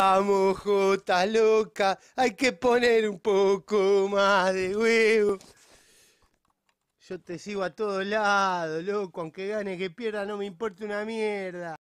Vamos, Jota loca, hay que poner un poco más de huevo. Yo te sigo a todos lados, loco, aunque gane, que pierda, no me importa una mierda.